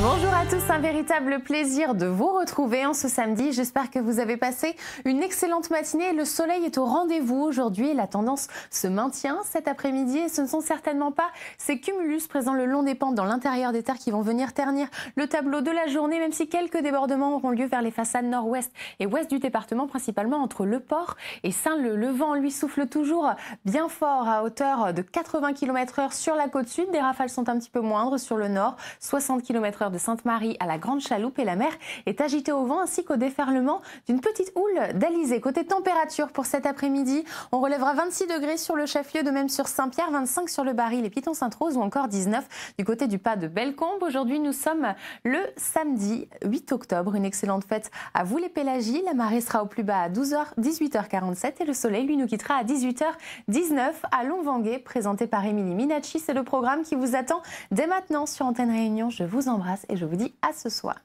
Bonjour à tous, un véritable plaisir de vous retrouver en ce samedi. J'espère que vous avez passé une excellente matinée. Le soleil est au rendez-vous aujourd'hui. La tendance se maintient cet après-midi et ce ne sont certainement pas ces cumulus présents le long des pentes dans l'intérieur des terres qui vont venir ternir le tableau de la journée, même si quelques débordements auront lieu vers les façades nord-ouest et ouest du département, principalement entre le port et Saint-Leu. Le vent lui souffle toujours bien fort à hauteur de 80 km h sur la côte sud. Des rafales sont un petit peu moindres sur le nord, 60 km h de Sainte-Marie à la Grande Chaloupe et la mer est agitée au vent ainsi qu'au déferlement d'une petite houle d'Alizé. Côté température pour cet après-midi, on relèvera 26 degrés sur le chef-lieu, de même sur Saint-Pierre, 25 sur le baril les pitons Sainte-Rose ou encore 19 du côté du pas de Bellecombe. Aujourd'hui, nous sommes le samedi 8 octobre. Une excellente fête à vous les Pélagies. La marée sera au plus bas à 12h, 18h47 et le soleil, lui, nous quittera à 18h19 à Longvanguet, présenté par Émilie Minacci. C'est le programme qui vous attend dès maintenant sur Antenne Réunion. Je vous embrasse et je vous dis à ce soir.